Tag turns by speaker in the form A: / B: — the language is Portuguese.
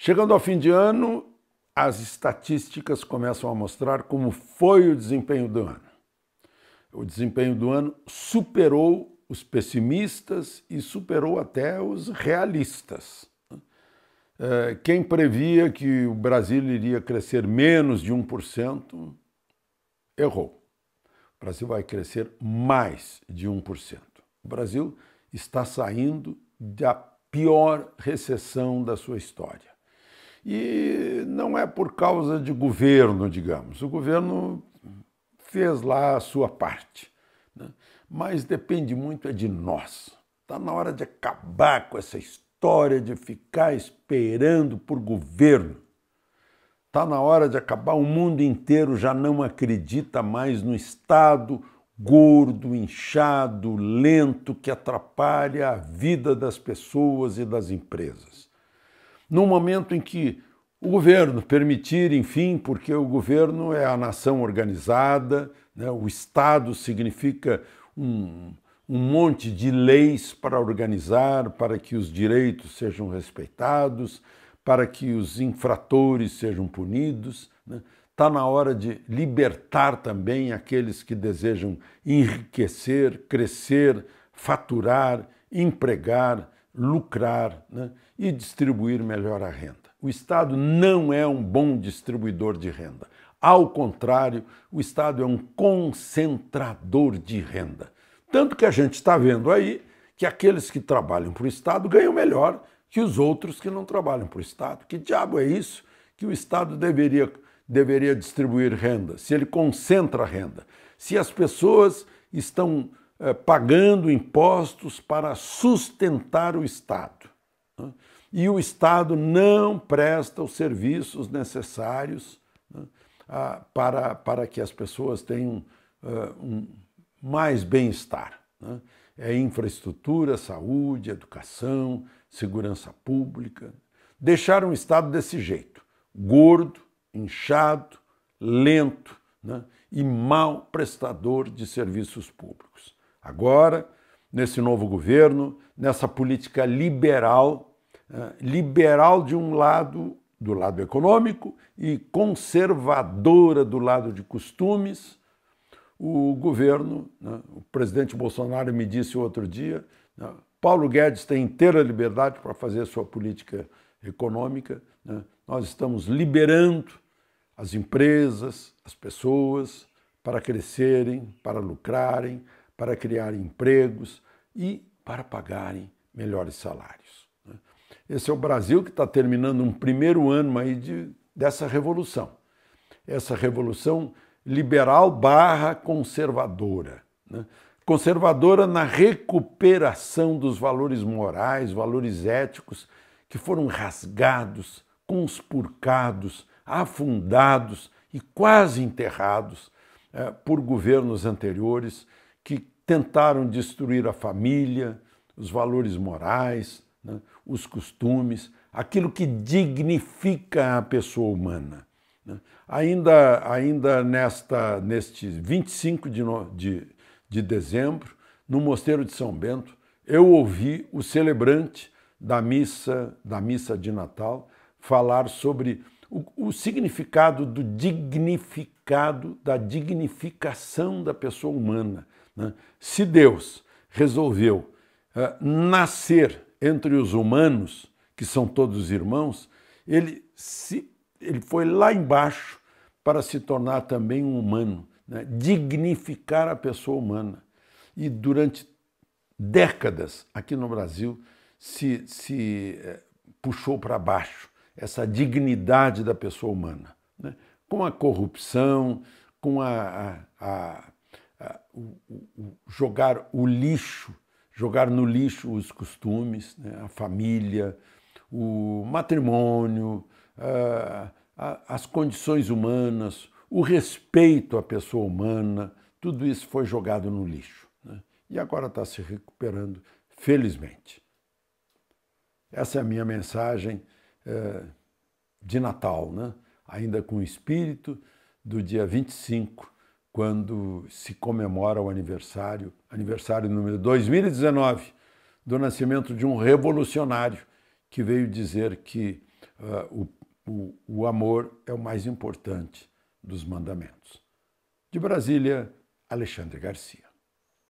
A: Chegando ao fim de ano, as estatísticas começam a mostrar como foi o desempenho do ano. O desempenho do ano superou os pessimistas e superou até os realistas. É, quem previa que o Brasil iria crescer menos de 1%, errou. O Brasil vai crescer mais de 1%. O Brasil está saindo da pior recessão da sua história. E não é por causa de governo, digamos. O governo fez lá a sua parte. Né? Mas depende muito é de nós. Está na hora de acabar com essa história de ficar esperando por governo. Está na hora de acabar. O mundo inteiro já não acredita mais no Estado gordo, inchado, lento, que atrapalha a vida das pessoas e das empresas. Num momento em que o governo permitir, enfim, porque o governo é a nação organizada, né? o Estado significa um, um monte de leis para organizar, para que os direitos sejam respeitados, para que os infratores sejam punidos. Está né? Tá na hora de libertar também aqueles que desejam enriquecer, crescer, faturar, empregar, lucrar né? e distribuir melhor a renda. O Estado não é um bom distribuidor de renda. Ao contrário, o Estado é um concentrador de renda. Tanto que a gente está vendo aí que aqueles que trabalham para o Estado ganham melhor que os outros que não trabalham para o Estado. Que diabo é isso que o Estado deveria, deveria distribuir renda, se ele concentra a renda? Se as pessoas estão eh, pagando impostos para sustentar o Estado. Né? e o Estado não presta os serviços necessários né, a, para, para que as pessoas tenham uh, um, mais bem-estar. Né? É infraestrutura, saúde, educação, segurança pública. Deixar um Estado desse jeito, gordo, inchado, lento né, e mal prestador de serviços públicos. Agora, nesse novo governo, nessa política liberal eh, liberal de um lado, do lado econômico, e conservadora do lado de costumes. O governo, né, o presidente Bolsonaro me disse outro dia, né, Paulo Guedes tem inteira liberdade para fazer sua política econômica. Né, nós estamos liberando as empresas, as pessoas, para crescerem, para lucrarem, para criar empregos e para pagarem melhores salários. Esse é o Brasil que está terminando um primeiro ano aí de, dessa revolução. Essa revolução liberal barra conservadora. Né? Conservadora na recuperação dos valores morais, valores éticos que foram rasgados, conspurcados, afundados e quase enterrados é, por governos anteriores que tentaram destruir a família, os valores morais, né? os costumes, aquilo que dignifica a pessoa humana. Né? Ainda, ainda nesta, neste 25 de, no, de, de dezembro, no Mosteiro de São Bento, eu ouvi o celebrante da missa, da missa de Natal falar sobre o, o, significado do dignificado, da dignificação da pessoa humana. Né? Se Deus resolveu uh, nascer entre os humanos, que são todos irmãos, ele, se, ele foi lá embaixo para se tornar também um humano, né? dignificar a pessoa humana. E durante décadas, aqui no Brasil, se, se eh, puxou para baixo essa dignidade da pessoa humana, né? com a corrupção, com a, a, a, a o, o, jogar o lixo jogar no lixo os costumes, né? a família, o matrimônio, as condições humanas, o respeito à pessoa humana, tudo isso foi jogado no lixo. Né? E agora está se recuperando, felizmente. Essa é a minha mensagem eh, de Natal, né? ainda com o espírito do dia 25 quando se comemora o aniversário, aniversário número 2019, do nascimento de um revolucionário que veio dizer que uh, o, o, o amor é o mais importante dos mandamentos. De Brasília, Alexandre Garcia.